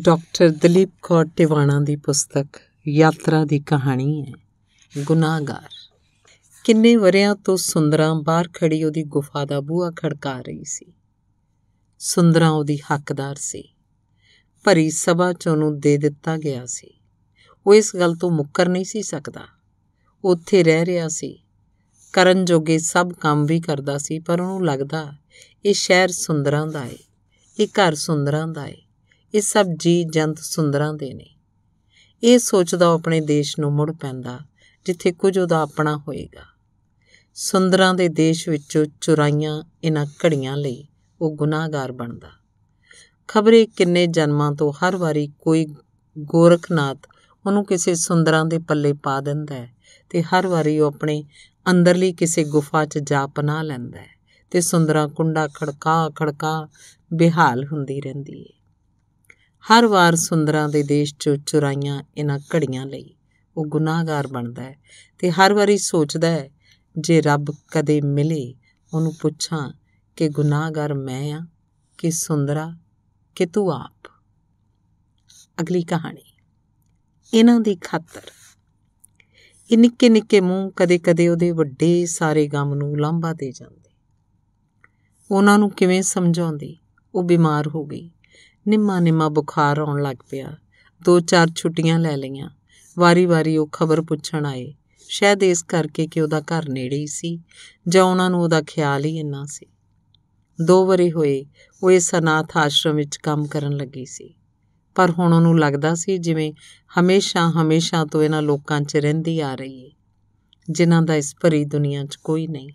doctor Dalip Kaur Tiwana ਦੀ ਪੁਸਤਕ ਯਾਤਰਾ ਦੀ ਕਹਾਣੀ ਹੈ ਗੁਨਾਹਗਾਰ ਕਿੰਨੇ ਵਰਿਆਂ ਤੋਂ ਸੁੰਦਰਾਂ ਬਾਹਰ ਖੜੀ ਉਹਦੀ ਗੁਫਾ ਦਾ ਬੂਹਾ ਖੜਕਾ ਰਹੀ ਸੀ ਸੁੰਦਰਾਂ ਉਹਦੀ ਹੱਕਦਾਰ ਸੀ ਭਰੀ ਸਭਾ ਚ ਉਹਨੂੰ ਦੇ ਦਿੱਤਾ ਗਿਆ ਸੀ ਉਹ ਇਸ ਗੱਲ ਤੋਂ ਮੁੱਕਰ ਨਹੀਂ ਸੀ ਸਕਦਾ ਉੱਥੇ ਰਹਿ ਰਿਹਾ ਸੀ ਕਰਨ ਜੋਗੇ ਸਭ ਕੰਮ ਵੀ ਕਰਦਾ ਸੀ ਪਰ ਉਹਨੂੰ ਲੱਗਦਾ ਇਹ ਸ਼ਹਿਰ ਸੁੰਦਰਾਂ ਦਾ ਏ ਇਹ ਘਰ ਸੁੰਦਰਾਂ ਦਾ ਏ ਇਹ ਸਭ ਜੀ ਜੰਤ ਸੁੰਦਰਾਂ ਦੇ ਨੇ ਇਹ ਸੋਚਦਾ ਆਪਣੇ ਦੇਸ਼ ਨੂੰ ਮੁੜ ਪੈਂਦਾ ਜਿੱਥੇ ਕੁਝ ਉਹਦਾ ਆਪਣਾ ਹੋਏਗਾ ਸੁੰਦਰਾਂ ਦੇ ਦੇਸ਼ ਵਿੱਚੋਂ ਚੁਰਾਈਆਂ ਇਹਨਾਂ ਘੜੀਆਂ ਲਈ ਉਹ ਗੁਨਾਹਗਾਰ ਬਣਦਾ ਖਬਰੇ ਕਿੰਨੇ ਜਨਮਾਂ ਤੋਂ ਹਰ ਵਾਰੀ ਕੋਈ ਗੋਰਖਨਾਥ ਉਹਨੂੰ ਕਿਸੇ ਸੁੰਦਰਾਂ ਦੇ ਪੱਲੇ ਪਾ ਦਿੰਦਾ ਹੈ ਤੇ ਹਰ ਵਾਰੀ ਉਹ ਆਪਣੇ ਅੰਦਰਲੀ ਕਿਸੇ ਗੁਫਾ 'ਚ ਜਾ ਪਨਾ ਲੈਂਦਾ ਹੈ ਤੇ ਸੁੰਦਰਾਂ ਕੁੰਡਾ ਖੜਕਾ ਖੜਕਾ ਬਿਹਾਲ ਹੁੰਦੀ ਰਹਿੰਦੀ ਹੈ ਹਰ ਵਾਰ ਸੁੰਦਰਾਂ ਦੇ ਦੇਸ਼ 'ਚ ਚੁਰਾਈਆਂ ਇਹਨਾਂ ਘੜੀਆਂ ਲਈ ਉਹ ਗੁਨਾਹਗਾਰ ਬਣਦਾ ਹੈ ਤੇ ਹਰ ਵਾਰੀ ਸੋਚਦਾ ਹੈ ਜੇ ਰੱਬ ਕਦੇ ਮਿਲੇ ਉਹਨੂੰ ਪੁੱਛਾਂ ਕਿ ਗੁਨਾਹਗਰ ਮੈਂ ਆ ਕਿ ਸੁੰਦਰਾ ਕਿ ਤੂੰ ਆਪ ਅਗਲੀ ਕਹਾਣੀ ਇਹਨਾਂ ਦੀ ਖਾਤਰ ਇਹ ਨਿੱਕੇ ਨਿੱਕੇ ਮੂੰਹ ਕਦੇ-ਕਦੇ ਉਹਦੇ ਵੱਡੇ ਸਾਰੇ ਗਮ ਨੂੰ ਲਾਂਭਾ ਦੇ ਜਾਂਦੇ ਉਹਨਾਂ ਨੂੰ ਕਿਵੇਂ ਸਮਝਾਉਂਦੀ ਉਹ ਬਿਮਾਰ ਹੋ ਗਈ ਨਿੰਮਾ ਨਿੰਮਾ ਬੁਖਾਰ ਆਉਣ ਲੱਗ ਪਿਆ ਦੋ ਚਾਰ ਛੁੱਟੀਆਂ ਲੈ ਲਈਆਂ ਵਾਰੀ-ਵਾਰੀ ਉਹ ਖਬਰ ਪੁੱਛਣ ਆਏ ਸ਼ਾਇਦ ਇਸ ਕਰਕੇ ਕਿ ਉਹਦਾ ਘਰ ਨੇੜੇ ਹੀ ਸੀ ਜਾਂ ਉਹਨਾਂ ਨੂੰ ਉਹਦਾ ਖਿਆਲ ਹੀ ਇੰਨਾ ਸੀ ਦੋ ਵਰੇ ਹੋਏ ਉਹ ਇਸ ਅਨਾਥ ਆਸ਼ਰਮ ਵਿੱਚ ਕੰਮ ਕਰਨ ਲੱਗੀ ਸੀ ਪਰ ਹੁਣ ਉਹਨੂੰ ਲੱਗਦਾ ਸੀ ਜਿਵੇਂ ਹਮੇਸ਼ਾ ਹਮੇਸ਼ਾ ਤੋਂ ਇਹਨਾਂ ਲੋਕਾਂ 'ਚ ਰਹਿੰਦੀ ਆ ਰਹੀ ਹੈ ਜਿਨ੍ਹਾਂ ਦਾ ਇਸ ਭਰੀ ਦੁਨੀਆ 'ਚ ਕੋਈ ਨਹੀਂ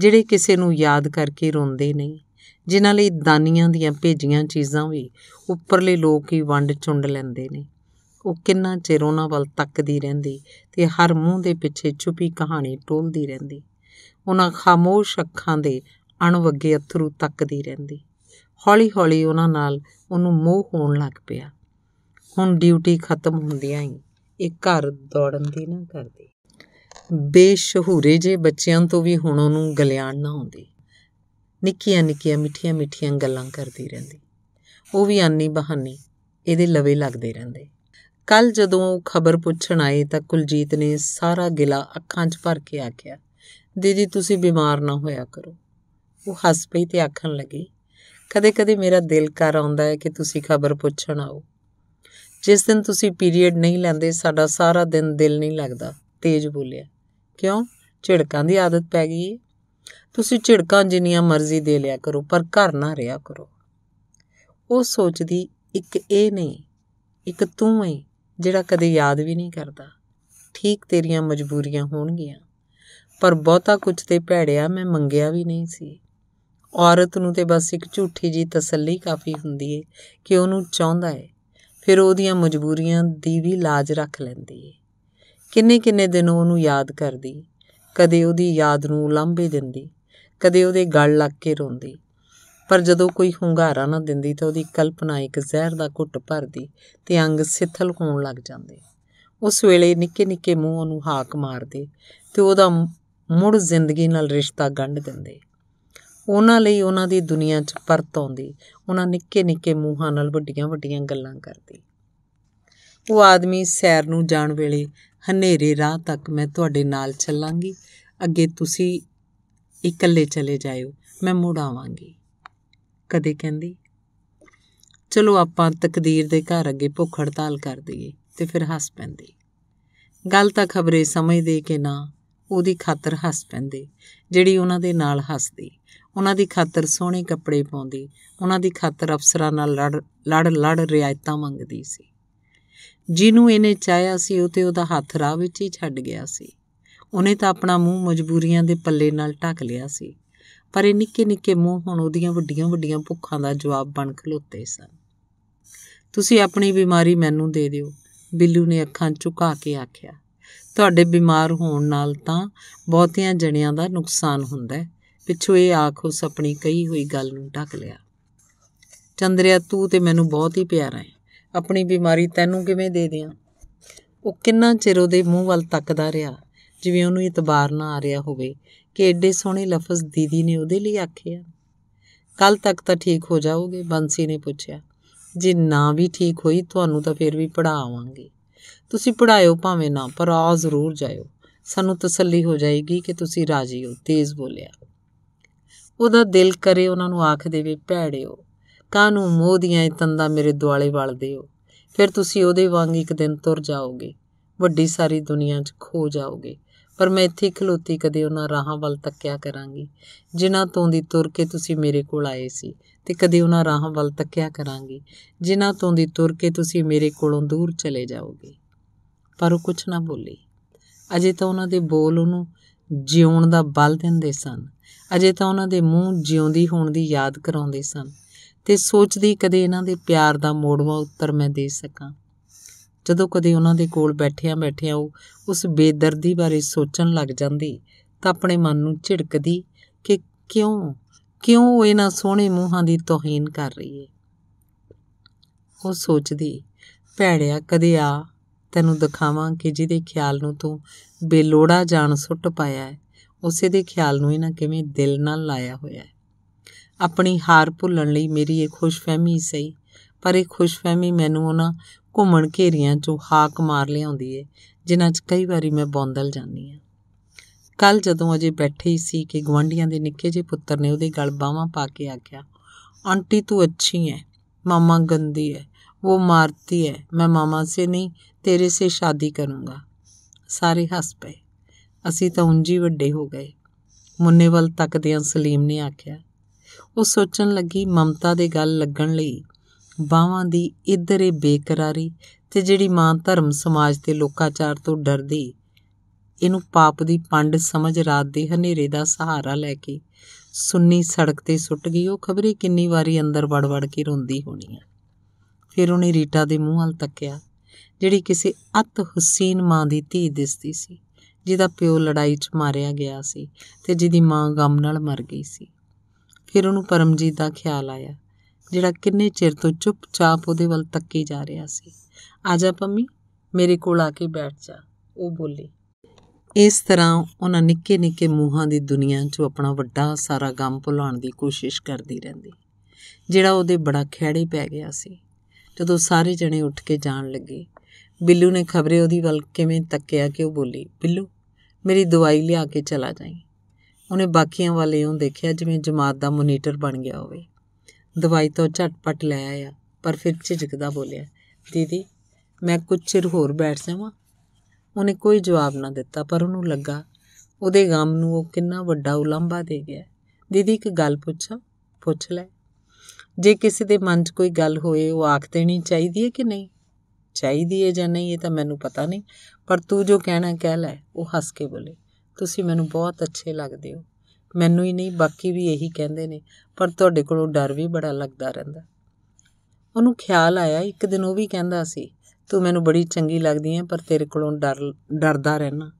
ਜਿਹੜੇ ਕਿਸੇ ਨੂੰ ਯਾਦ ਕਰਕੇ ਰੋਂਦੇ ਨਹੀਂ ਜਿਨ੍ਹਾਂ ਲਈ ਦਾਨੀਆਂ ਦੀਆਂ ਭੇਜੀਆਂ ਚੀਜ਼ਾਂ ਵੀ ਉੱਪਰਲੇ ਲੋਕ ਹੀ ਵੰਡ ਚੁੰਡ ਲੈਂਦੇ ਨੇ ਉਹ ਕਿੰਨਾ ਚਿਰ ਉਹਨਾਂ ਵੱਲ ਤੱਕਦੀ ਰਹਿੰਦੀ ਤੇ ਹਰ ਮੂੰਹ ਦੇ ਪਿੱਛੇ ਛੁਪੀ ਕਹਾਣੀ ਟੋਲਦੀ ਰਹਿੰਦੀ ਉਹਨਾਂ ਖਾਮੋਸ਼ ਅੱਖਾਂ ਦੇ ਅਣਵੱਗੇ ਅਥਰੂ ਤੱਕਦੀ ਰਹਿੰਦੀ ਹੌਲੀ-ਹੌਲੀ ਉਹਨਾਂ ਨਾਲ ਉਹਨੂੰ ਮੋਹ ਹੋਣ ਲੱਗ ਪਿਆ ਹੁਣ ਡਿਊਟੀ ਖਤਮ ਹੁੰਦੀ ਹੀ ਇਹ ਘਰ ਦੌੜਨ ਦੀ ਨਾ ਕਰਦੀ ਬੇਸ਼ਹੂਰੇ ਜੇ ਬੱਚਿਆਂ ਤੋਂ ਵੀ ਹੁਣ ਉਹਨੂੰ ਗਲਿਆਣ ਨਾ ਆਉਂਦੀ ਨਿੱਕੀਆਂ ਨਿੱਕੀਆਂ ਮਿੱਠੀਆਂ ਮਿੱਠੀਆਂ ਗੱਲਾਂ ਕਰਦੀ ਰਹਿੰਦੀ ਉਹ ਵੀ ਆਨੀ ਬਹਾਨੀ ਇਹਦੇ ਲਵੇ ਲੱਗਦੇ ਰਹਿੰਦੇ ਕੱਲ ਜਦੋਂ ਖਬਰ ਪੁੱਛਣ ਆਏ ਤਾਂ ਕੁਲਜੀਤ ਨੇ ਸਾਰਾ ਗਿਲਾ ਅੱਖਾਂ 'ਚ ਭਰ ਕੇ ਆਖਿਆ ਦੀਦੀ ਤੁਸੀਂ ਬਿਮਾਰ ਨਾ ਹੋਇਆ ਕਰੋ ਉਹ ਹੱਸ ਪਈ ਤੇ ਆਖਣ ਲੱਗੀ ਕਦੇ-ਕਦੇ ਮੇਰਾ ਦਿਲ ਕਰ ਆਉਂਦਾ ਹੈ ਕਿ ਤੁਸੀਂ ਖਬਰ ਪੁੱਛਣ ਆਓ ਜਿਸ ਦਿਨ ਤੁਸੀਂ ਪੀਰੀਅਡ ਨਹੀਂ ਲੈਂਦੇ ਸਾਡਾ ਸਾਰਾ ਦਿਨ ਦਿਲ ਨਹੀਂ ਲੱਗਦਾ ਤੇਜ ਬੋਲਿਆ ਕਿਉਂ ਝਿੜਕਾਂ ਦੀ ਆਦਤ ਪੈ ਗਈ ਹੈ ਤੁਸੀਂ ਝਿੜਕਾਂ ਜਿੰਨੀਆਂ ਮਰਜ਼ੀ ਦੇ ਲਿਆ ਕਰੋ ਪਰ ਘਰ ਨਾ ਰਿਆ ਕਰੋ ਉਹ ਸੋਚਦੀ ਇੱਕ ਇਹ ਨਹੀਂ ਇੱਕ ਤੂੰ ਹੈ ਜਿਹੜਾ ਕਦੇ ਯਾਦ ਵੀ ਨਹੀਂ ਕਰਦਾ ਠੀਕ ਤੇਰੀਆਂ ਮਜਬੂਰੀਆਂ ਹੋਣਗੀਆਂ ਪਰ ਬਹੁਤਾ ਕੁਝ ਤੇ ਭੈੜਿਆ ਮੈਂ ਮੰਗਿਆ ਵੀ ਨਹੀਂ ਸੀ ਔਰਤ ਨੂੰ ਤੇ ਬਸ ਇੱਕ ਝੂਠੀ ਜੀ ਤਸੱਲੀ ਕਾਫੀ ਹੁੰਦੀ ਏ ਕਿ ਉਹਨੂੰ ਚਾਹੁੰਦਾ ਏ ਫਿਰ ਉਹਦੀਆਂ ਮਜਬੂਰੀਆਂ ਦੀ ਵੀ ਲਾਜ ਰੱਖ ਲੈਂਦੀ ਏ ਕਿੰਨੇ ਕਿੰਨੇ ਦਿਨ ਉਹਨੂੰ ਯਾਦ ਕਰਦੀ ਕਦੇ ਉਹਦੀ ਯਾਦ ਨੂੰ ਉਲੰਭੇ ਦਿੰਦੀ ਕਦੇ ਉਹਦੇ ਗਲ ਲੱਗ ਕੇ ਰੋਂਦੀ ਪਰ ਜਦੋਂ ਕੋਈ ਹੁੰਗਾਰਾ ਨਾ ਦਿੰਦੀ ਤਾਂ ਉਹਦੀ ਕਲਪਨਾ ਇੱਕ ਜ਼ਹਿਰ ਦਾ ਘੁੱਟ ਭਰਦੀ ਤੇ ਅੰਗ ਸਿੱਥਲ ਹੋਣ ਲੱਗ ਜਾਂਦੇ ਉਸ ਵੇਲੇ ਨਿੱਕੇ ਨਿੱਕੇ ਮੂੰਹ ਉਹਨੂੰ ਹਾਕ ਮਾਰਦੇ ਤੇ ਉਹਦਾ ਮੁੜ ਜ਼ਿੰਦਗੀ ਨਾਲ ਰਿਸ਼ਤਾ ਗੰਢ ਦਿੰਦੇ ਉਹਨਾਂ ਲਈ ਉਹਨਾਂ ਦੀ ਦੁਨੀਆ 'ਚ ਪਰਤ ਆਉਂਦੀ ਉਹਨਾਂ ਨਿੱਕੇ ਨਿੱਕੇ ਮੂੰਹਾਂ ਨਾਲ ਵੱਡੀਆਂ ਵੱਡੀਆਂ ਗੱਲਾਂ ਕਰਦੀ ਉਹ ਆਦਮੀ ਸੈਰ ਨੂੰ ਜਾਣ ਵੇਲੇ ਹਨੇਰੇ ਰਾਹ ਤੱਕ ਮੈਂ ਤੁਹਾਡੇ ਨਾਲ ਚੱਲਾਂਗੀ ਅੱਗੇ ਤੁਸੀਂ ਇਕੱਲੇ ਚਲੇ ਜਾਇਓ ਮੈਂ ਮੁੜ ਆਵਾਂਗੀ ਕਦੇ ਕਹਿੰਦੀ ਚਲੋ ਆਪਾਂ ਤਕਦੀਰ ਦੇ ਘਰ ਅੱਗੇ ਭੁੱਖ ਹੜਤਾਲ ਕਰ ਦਈਏ ਤੇ ਫਿਰ ਹੱਸ ਪੈਂਦੀ ਗੱਲ ਤਾਂ ਖਬਰੇ ਸਮਝ ਦੇ ਕੇ ਨਾ ਉਹਦੀ ਖਾਤਰ ਹੱਸ ਪੈਂਦੇ ਜਿਹੜੀ ਉਹਨਾਂ ਦੇ ਨਾਲ ਹੱਸਦੀ ਉਹਨਾਂ ਦੀ ਖਾਤਰ ਸੋਹਣੇ ਕੱਪੜੇ ਪਾਉਂਦੀ ਉਹਨਾਂ ਦੀ ਖਾਤਰ ਅਫਸਰਾਂ ਨਾਲ ਲੜ ਲੜ ਲੜ ਰਿਆਇਤਾਂ ਮੰਗਦੀ ਸੀ ਜਿਹਨੂੰ ਇਹਨੇ ਚਾਇਆ ਸੀ ਉਹ ਤੇ ਉਹਦਾ ਹੱਥ ਰਾਹ ਵਿੱਚ ਹੀ ਛੱਡ ਗਿਆ ਸੀ ਉਹਨੇ ਤਾਂ ਆਪਣਾ ਮੂੰਹ ਮਜਬੂਰੀਆਂ ਦੇ ਪੱਲੇ ਨਾਲ ਢੱਕ ਲਿਆ ਸੀ ਪਰ ਇਹ ਨਿੱਕੇ ਨਿੱਕੇ ਮੂੰਹ ਹੁਣ ਉਹਦੀਆਂ ਵੱਡੀਆਂ ਵੱਡੀਆਂ ਭੁੱਖਾਂ ਦਾ ਜਵਾਬ ਬਣ ਖਲੋਤੇ ਸਨ ਤੁਸੀਂ ਆਪਣੀ ਬਿਮਾਰੀ ਮੈਨੂੰ ਦੇ ਦਿਓ ਬਿੱਲੂ ਨੇ ਅੱਖਾਂ ਝੁਕਾ ਕੇ ਆਖਿਆ ਤੁਹਾਡੇ ਬਿਮਾਰ ਹੋਣ ਨਾਲ ਤਾਂ ਬਹੁਤਿਆਂ ਜਣਿਆਂ ਦਾ ਨੁਕਸਾਨ ਹੁੰਦਾ ਹੈ ਪਿੱਛੋਂ ਇਹ ਆਖ ਉਸ ਆਪਣੀ ਕਹੀ ਹੋਈ ਗੱਲ ਨੂੰ ਢੱਕ ਲਿਆ ਚੰਦਰਿਆ ਤੂੰ ਤੇ ਮੈਨੂੰ ਬਹੁਤ ਹੀ ਪਿਆਰਾ ਹੈ ਆਪਣੀ ਬਿਮਾਰੀ ਤੈਨੂੰ ਕਿਵੇਂ ਦੇ ਦਿਆਂ ਉਹ ਕਿੰਨਾ ਚਿਰ ਉਹਦੇ ਮੂੰਹ ਵੱਲ ਤੱਕਦਾ ਰਿਹਾ ਜਿਵੇਂ ਉਹਨੂੰ ਇਤਬਾਰ ਨਾ ਆ ਰਿਹਾ ਹੋਵੇ ਕਿ ਐਡੇ ਸੋਹਣੇ ਲਫ਼ਜ਼ ਦੀਦੀ ਨੇ ਉਹਦੇ ਲਈ ਆਖੇ ਆ ਕੱਲ ਤੱਕ ਤਾਂ ਠੀਕ ਹੋ ਜਾਓਗੇ ਬੰਸੀ ਨੇ ਪੁੱਛਿਆ ਜੇ ਨਾ ਵੀ ਠੀਕ ਹੋਈ ਤੁਹਾਨੂੰ ਤਾਂ ਫਿਰ ਵੀ ਪੜਾਵਾਂਗੇ ਤੁਸੀਂ ਪੜਾਇਓ ਭਾਵੇਂ ਨਾ ਪਰ ਆ ਜ਼ਰੂਰ ਜਾਇਓ ਸਾਨੂੰ ਤਸੱਲੀ ਹੋ ਜਾਏਗੀ ਕਿ ਤੁਸੀਂ ਰਾਜੀ ਹੋ ਤੇਜ਼ ਬੋਲਿਆ ਉਹਦਾ ਦਿਲ ਕਰੇ ਉਹਨਾਂ ਨੂੰ ਆਖ ਦੇਵੇ ਭੈੜਿਓ ਕਾਨੂੰ ਮੋਹ ਦੀਆਂ ਇਤੰਦਾ ਮੇਰੇ ਦੁਆਲੇ ਵਲਦੇ ਹੋ ਫਿਰ ਤੁਸੀਂ ਉਹਦੇ ਵਾਂਗ ਇੱਕ ਦਿਨ ਤੁਰ ਜਾਓਗੇ ਵੱਡੀ ਸਾਰੀ ਦੁਨੀਆ 'ਚ ਖੋ ਜਾਓਗੇ ਪਰ ਮੈਂ ਇੱਥੇ ਖਲੋਤੀ ਕਦੇ ਉਹਨਾਂ ਰਾਹਾਂ ਵੱਲ ਤੱਕਿਆ ਕਰਾਂਗੀ ਜਿਨ੍ਹਾਂ ਤੋਂ ਦੀ ਤੁਰ ਕੇ ਤੁਸੀਂ ਮੇਰੇ ਕੋਲ ਆਏ ਸੀ ਤੇ ਕਦੇ ਉਹਨਾਂ ਰਾਹਾਂ ਵੱਲ ਤੱਕਿਆ ਕਰਾਂਗੀ ਜਿਨ੍ਹਾਂ ਤੋਂ ਦੀ ਤੁਰ ਕੇ ਤੁਸੀਂ ਮੇਰੇ ਕੋਲੋਂ ਦੂਰ ਚਲੇ ਜਾਓਗੇ ਪਰ ਉਹ ਕੁਝ ਨਾ ਬੋਲੀ ਅਜੇ ਤਾਂ ਉਹਨਾਂ ਦੇ ਬੋਲ ਉਹਨੂੰ ਜਿਉਣ ਦਾ ਬਲ ਦਿੰਦੇ ਸਨ ਅਜੇ ਤਾਂ ਉਹਨਾਂ ਦੇ ਮੂੰਹ ਜਿਉਂਦੀ ਹੋਣ ਦੀ ਯਾਦ ਕਰਾਉਂਦੇ ਸਨ ਤੇ ਸੋਚਦੀ ਕਦੇ ਇਹਨਾਂ ਦੇ ਪਿਆਰ ਦਾ ਮੋੜਵਾ ਉੱਤਰ ਮੈਂ ਦੇ ਸਕਾਂ ਜਦੋਂ ਕਦੇ ਉਹਨਾਂ ਦੇ ਕੋਲ ਬੈਠਿਆਂ ਬੈਠਿਆਂ ਉਹ ਉਸ ਬੇਦਰਦੀ ਬਾਰੇ ਸੋਚਣ ਲੱਗ ਜਾਂਦੀ ਤਾਂ ਆਪਣੇ ਮਨ ਨੂੰ ਝਿੜਕਦੀ ਕਿ ਕਿਉਂ ਕਿਉਂ ਉਹ ਇਹਨਾਂ ਸੋਹਣੇ ਮੂੰਹਾਂ ਦੀ ਤੋਹੀਨ ਕਰ ਰਹੀ ਏ ਉਹ ਸੋਚਦੀ ਭੈੜਿਆ ਕਦੇ ਆ ਤੈਨੂੰ ਦਿਖਾਵਾਂ ਕਿ ਜਿਹਦੇ ਖਿਆਲ ਨੂੰ ਤੂੰ ਬੇਲੋੜਾ ਜਾਣ ਸੁੱਟ ਪਾਇਆ ਹੈ ਉਸੇ ਦੇ ਖਿਆਲ ਨੂੰ ਇਹਨਾਂ ਕਿਵੇਂ ਦਿਲ ਨਾਲ ਲਾਇਆ ਹੋਇਆ ਹੈ ਆਪਣੀ ਹਾਰ ਭੁੱਲਣ ਲਈ ਮੇਰੀ ਇਹ ਖੁਸ਼ਫਹਿਮੀ ਸਹੀ ਪਰ ਇਹ ਖੁਸ਼ਫਹਿਮੀ ਮੈਨੂੰ ਉਹਨਾਂ ਘੁੰਮਣ ਘੇਰੀਆਂ 'ਚੋਂ ਹਾਕ ਮਾਰ ਲਿਆਉਂਦੀ ਏ ਜਿਨ੍ਹਾਂ 'ਚ ਕਈ ਵਾਰੀ ਮੈਂ ਬੌਂਦਲ ਜਾਂਦੀ ਆ ਕੱਲ ਜਦੋਂ ਅਜੇ ਬੈਠੇ ਹੀ ਸੀ ਕਿ ਗਵਾਂਢੀਆਂ ਦੇ ਨਿੱਕੇ ਜਿਹੇ ਪੁੱਤਰ ਨੇ ਉਹਦੇ ਗਲ ਬਾਹਾਂ ਪਾ ਕੇ ਆਖਿਆ ਆਂਟੀ ਤੂੰ ਅੱਛੀ ਐ ਮਾਮਾ ਗੰਦੀ ਐ ਉਹ ਮਾਰਤੀ ਐ ਮੈਂ ਮਾਮਾ ਸੇ ਨਹੀਂ ਤੇਰੇ ਸੇ ਸ਼ਾਦੀ ਕਰੂੰਗਾ ਸਾਰੇ ਹੱਸ ਪਏ ਅਸੀਂ ਤਾਂ ਉਂਝੀ ਵੱਡੇ ਹੋ ਗਏ ਮੁੰਨੇ ਵੱਲ ਤੱਕਦਿਆਂ ਸਲੀਮ ਨੇ ਆਖਿਆ ਉਹ ਸੋਚਣ ਲੱਗੀ ਮਮਤਾ ਦੇ ਗੱਲ ਲੱਗਣ ਲਈ ਬਾਹਾਂ ਦੀ ਇਧਰੇ ਬੇਕਰਾਰੀ ਤੇ ਜਿਹੜੀ ਮਾਂ ਧਰਮ ਸਮਾਜ ਤੇ ਲੋਕਾਚਾਰ ਤੋਂ ਡਰਦੀ ਇਹਨੂੰ ਪਾਪ ਦੀ ਪੰਡ ਸਮਝ ਰਾਤ ਦੇ ਹਨੇਰੇ ਦਾ ਸਹਾਰਾ ਲੈ ਕੇ ਸੁੰਨੀ ਸੜਕ ਤੇ ਸੁੱਟ ਗਈ ਉਹ ਖਬਰੇ ਕਿੰਨੀ ਵਾਰੀ ਅੰਦਰ ਵੜ-ਵੜ ਕੇ ਰੋਂਦੀ ਹੋਣੀ ਆ ਫਿਰ ਉਹਨੇ ਰੀਟਾ ਦੇ ਮੂੰਹ ਹਲ ਤੱਕਿਆ ਜਿਹੜੀ ਕਿਸੇ ਅਤ ਹੁਸੈਨ ਮਾਂ ਦੀ ਧੀ ਦਿਸਦੀ ਸੀ ਜਿਹਦਾ ਪਿਓ ਲੜਾਈ 'ਚ ਮਾਰਿਆ ਗਿਆ ਸੀ ਤੇ ਜਿਹਦੀ ਮਾਂ ਗਮ ਨਾਲ ਮਰ ਗਈ ਸੀ ਫਿਰ ਉਹਨੂੰ ਪਰਮਜੀਤ ਦਾ ਖਿਆਲ ਆਇਆ ਜਿਹੜਾ ਕਿੰਨੇ ਚਿਰ ਤੋਂ ਚੁੱਪਚਾਪ ਉਹਦੇ ਵੱਲ ਤੱਕੀ ਜਾ ਰਿਹਾ ਸੀ ਆ ਜਾ ਪੰਮੀ ਮੇਰੇ ਕੋਲ ਆ ਕੇ ਬੈਠ ਜਾ ਉਹ ਬੋਲੀ ਇਸ ਤਰ੍ਹਾਂ ਉਹਨਾਂ ਨਿੱਕੇ ਨਿੱਕੇ ਮੂੰਹਾਂ ਦੀ ਦੁਨੀਆ 'ਚ ਆਪਣਾ ਵੱਡਾ ਸਾਰਾ ਗਮ ਭੁਲਾਉਣ ਦੀ ਕੋਸ਼ਿਸ਼ ਕਰਦੀ ਰਹਿੰਦੀ ਜਿਹੜਾ ਉਹਦੇ ਬੜਾ ਖਿਹੜੇ ਪੈ ਗਿਆ ਸੀ ਜਦੋਂ ਸਾਰੇ ਜਣੇ ਉੱਠ ਕੇ ਜਾਣ ਲੱਗੇ ਬਿੱਲੂ ਨੇ ਖਬਰੇ ਉਹਦੀ ਵੱਲ ਕਿਵੇਂ ਤੱਕਿਆ ਕਿ ਉਹ ਬੋਲੀ ਬਿੱਲੂ ਮੇਰੀ ਦਵਾਈ ਲਿਆ ਕੇ ਚਲਾ ਜਾਈ ਉਹਨੇ ਬਾਕੀਆਂ ਵਾਲੇ ਉਹ ਦੇਖਿਆ ਜਿਵੇਂ ਜਮਾਤ ਦਾ ਮੋਨੀਟਰ ਬਣ ਗਿਆ ਹੋਵੇ ਦਵਾਈ ਤੋਂ ਝਟਪਟ ਲੈ ਆਇਆ ਪਰ ਫਿਰ ਝਿਜਕਦਾ ਬੋਲਿਆ ਦੀਦੀ ਮੈਂ ਕੁਝ ਚਿਰ ਹੋਰ ਬੈਠ ਜਾਵਾਂ ਉਹਨੇ ਕੋਈ ਜਵਾਬ ਨਾ ਦਿੱਤਾ ਪਰ ਉਹਨੂੰ ਲੱਗਾ ਉਹਦੇ ਗਮ ਨੂੰ ਉਹ ਕਿੰਨਾ ਵੱਡਾ ਉਲੰਭਾ ਦੇ ਗਿਆ ਦੀਦੀ ਇੱਕ ਗੱਲ ਪੁੱਛਾਂ ਪੁੱਛ ਲੈ ਜੇ ਕਿਸੇ ਦੇ ਮਨ 'ਚ ਕੋਈ ਗੱਲ ਹੋਏ ਉਹ ਆਖ ਦੇਣੀ ਚਾਹੀਦੀ ਹੈ ਕਿ ਨਹੀਂ ਚਾਹੀਦੀ ਹੈ ਜਾਂ ਨਹੀਂ ਇਹ ਤਾਂ ਮੈਨੂੰ ਪਤਾ ਨਹੀਂ ਪਰ ਤੂੰ ਜੋ ਕਹਿਣਾ ਕਹਿ ਲੈ ਉਹ ਹੱਸ ਕੇ ਬੋਲੇ ਤੁਸੀਂ ਮੈਨੂੰ ਬਹੁਤ ਅੱਛੇ ਲੱਗਦੇ ਹੋ ਮੈਨੂੰ ਹੀ ਨਹੀਂ ਬਾਕੀ ਵੀ ਇਹੀ ਕਹਿੰਦੇ ਨੇ ਪਰ ਤੁਹਾਡੇ ਕੋਲੋਂ ਡਰ ਵੀ ਬੜਾ ਲੱਗਦਾ ਰਹਿੰਦਾ ਉਹਨੂੰ ਖਿਆਲ ਆਇਆ ਇੱਕ ਦਿਨ ਉਹ ਵੀ ਕਹਿੰਦਾ ਸੀ ਤੂੰ ਮੈਨੂੰ ਬੜੀ ਚੰਗੀ ਲੱਗਦੀ ਹੈ ਪਰ ਤੇਰੇ ਕੋਲੋਂ ਡਰ ਡਰਦਾ ਰਹਿਣਾ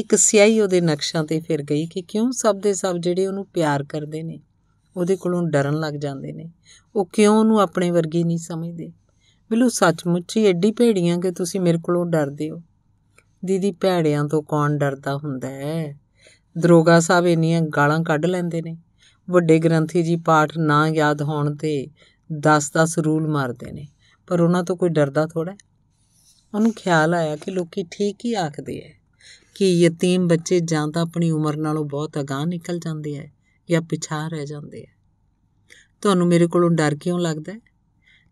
ਇੱਕ ਸਿਆਹੀ ਉਹਦੇ ਨਕਸ਼ਾਂ ਤੇ ਫਿਰ ਗਈ ਕਿ ਕਿਉਂ ਸਭ ਦੇ ਸਭ ਜਿਹੜੇ ਉਹਨੂੰ ਪਿਆਰ ਕਰਦੇ ਨੇ ਉਹਦੇ ਕੋਲੋਂ ਡਰਨ ਲੱਗ ਜਾਂਦੇ ਨੇ ਉਹ ਕਿਉਂ ਉਹਨੂੰ ਆਪਣੇ ਵਰਗੀ ਨਹੀਂ ਸਮਝਦੇ ਬਿਲੂ ਸੱਚਮੁੱਚ ਹੀ ਐਡੀ ਭੇੜੀਆਂ ਕਿ ਤੁਸੀਂ ਮੇਰੇ ਕੋਲੋਂ ਡਰਦੇ ਹੋ ਦੀਦੀ ਭੇੜਿਆਂ ਤੋਂ ਕੌਣ ਡਰਦਾ ਹੁੰਦਾ ਹੈ ਦਰੋਗਾ ਸਾਹਿਬ ਇੰਨੀਆਂ ਗਾਲਾਂ ਕੱਢ ਲੈਂਦੇ ਨੇ ਵੱਡੇ ਗ੍ਰੰਥੀ ਜੀ ਪਾਠ ਨਾ ਯਾਦ ਹੋਣ ਤੇ 10-10 ਰੂਲ ਮਾਰਦੇ ਨੇ ਪਰ ਉਹਨਾਂ ਤੋਂ ਕੋਈ ਡਰਦਾ ਥੋੜਾ ਉਹਨੂੰ ਖਿਆਲ ਆਇਆ ਕਿ ਲੋਕੀ ਠੀਕ ਹੀ ਆਖਦੇ ਐ ਕਿ ਯਤੀਮ ਬੱਚੇ ਜਾਂ ਤਾਂ ਆਪਣੀ ਉਮਰ ਨਾਲੋਂ ਬਹੁਤ ਅਗਾਹ ਨਿਕਲ ਜਾਂਦੇ ਐ ਜਾਂ ਪਿਛਾ ਰਹਿ ਜਾਂਦੇ ਐ ਤੁਹਾਨੂੰ ਮੇਰੇ ਕੋਲੋਂ ਡਰ ਕਿਉਂ ਲੱਗਦਾ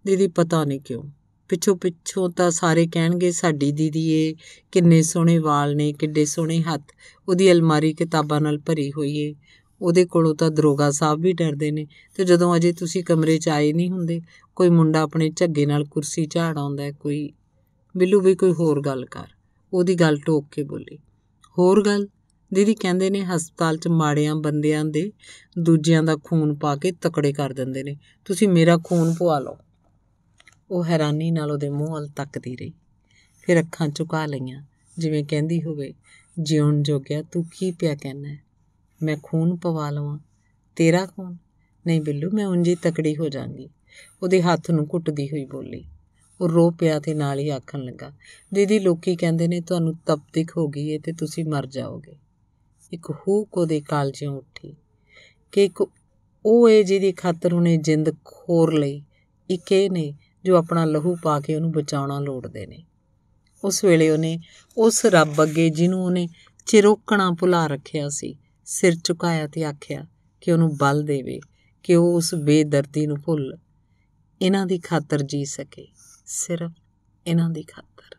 ਦੀਦੀ ਪਤਾ ਨਹੀਂ ਕਿਉਂ ਪਿੱਛੋਂ ਪਿੱਛੋਂ ਤਾਂ ਸਾਰੇ ਕਹਿਣਗੇ ਸਾਡੀ ਦੀਦੀ ਏ ਕਿੰਨੇ ਸੋਹਣੇ ਵਾਲ ਨੇ ਕਿੱਡੇ ਸੋਹਣੇ ਹੱਥ ਉਹਦੀ ਅਲਮਾਰੀ ਕਿਤਾਬਾਂ ਨਾਲ ਭਰੀ ਹੋਈ ਏ ਉਹਦੇ ਕੋਲੋਂ ਤਾਂ ਦਰੋਗਾ ਸਾਹਿਬ ਵੀ ਡਰਦੇ ਨੇ ਤੇ ਜਦੋਂ ਅਜੇ ਤੁਸੀਂ ਕਮਰੇ 'ਚ ਆਏ ਨਹੀਂ ਹੁੰਦੇ ਕੋਈ ਮੁੰਡਾ ਆਪਣੇ ਝੱਗੇ ਨਾਲ ਕੁਰਸੀ ਝਾੜ ਆਉਂਦਾ ਕੋਈ ਬਿੱਲੂ ਵੀ ਕੋਈ ਹੋਰ ਗੱਲ ਕਰ ਉਹਦੀ ਗੱਲ ਟੋਕ ਕੇ ਬੋਲੀ ਹੋਰ ਗੱਲ ਦੀਦੀ ਕਹਿੰਦੇ ਨੇ ਹਸਪਤਾਲ 'ਚ ਮਾੜਿਆਂ ਬੰਦਿਆਂ ਦੇ ਦੂਜਿਆਂ ਦਾ ਖੂਨ ਪਾ ਕੇ ਤਕੜੇ ਕਰ ਦਿੰਦੇ ਨੇ ਤੁਸੀਂ ਮੇਰਾ ਖੂਨ ਪਵਾ ਲਓ ਉਹ ਹੈਰਾਨੀ ਨਾਲ ਉਹਦੇ ਮੂੰਹ ਵੱਲ ਤੱਕਦੀ ਰਹੀ ਫਿਰ ਅੱਖਾਂ ਝੁਕਾ ਲਈਆਂ ਜਿਵੇਂ ਕਹਿੰਦੀ ਹੋਵੇ ਜਿਉਣ ਜੋਗਿਆ ਤੂੰ ਕੀ ਪਿਆ ਕਹਿਣਾ ਮੈਂ ਖੂਨ ਪਵਾ ਲਵਾਂ ਤੇਰਾ ਖੂਨ ਨਹੀਂ ਬਿੱਲੂ ਮੈਂ ਉੰਜੀ ਤਕੜੀ ਹੋ ਜਾਾਂਗੀ ਉਹਦੇ ਹੱਥ ਨੂੰ ਘੁੱਟਦੀ ਹੋਈ ਬੋਲੀ ਉਹ ਰੋ ਪਿਆ ਤੇ ਨਾਲ ਹੀ ਆਖਣ ਲੱਗਾ ਦੀਦੀ ਲੋਕੀ ਕਹਿੰਦੇ ਨੇ ਤੁਹਾਨੂੰ ਤਪਤਿਕ ਹੋ ਗਈ ਏ ਤੇ ਤੁਸੀਂ ਮਰ ਜਾਓਗੇ ਇੱਕ ਹੂਕ ਉਹਦੇ ਕਾਲਜੋਂ ਉੱਠੀ ਕਿ ਇੱਕ ਉਹ ਏ ਜਿਹਦੀ ਖਾਤਰ ਉਹਨੇ ਜਿੰਦ ਖੋਰ ਲਈ ਇੱਕ ਇਹ ਨਹੀਂ ਜੋ ਆਪਣਾ ਲਹੂ ਪਾ ਕੇ ਉਹਨੂੰ ਬਚਾਉਣਾ ਲੋੜਦੇ ਨੇ ਉਸ ਵੇਲੇ ਉਹਨੇ ਉਸ ਰੱਬ ਅੱਗੇ ਜਿਹਨੂੰ ਉਹਨੇ ਚਿਰੋਕਣਾ ਭੁਲਾ ਰੱਖਿਆ ਸੀ ਸਿਰ ਝੁਕਾਇਆ ਤੇ ਆਖਿਆ ਕਿ ਉਹਨੂੰ ਬਲ ਦੇਵੇ ਕਿ ਉਹ ਉਸ ਬੇਦਰਦੀ ਨੂੰ ਭੁੱਲ ਇਹਨਾਂ ਦੀ ਖਾਤਰ ਜੀ ਸਕੇ ਸਿਰਫ ਇਹਨਾਂ ਦੀ ਖਾਤਰ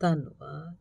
ਧੰਨਵਾਦ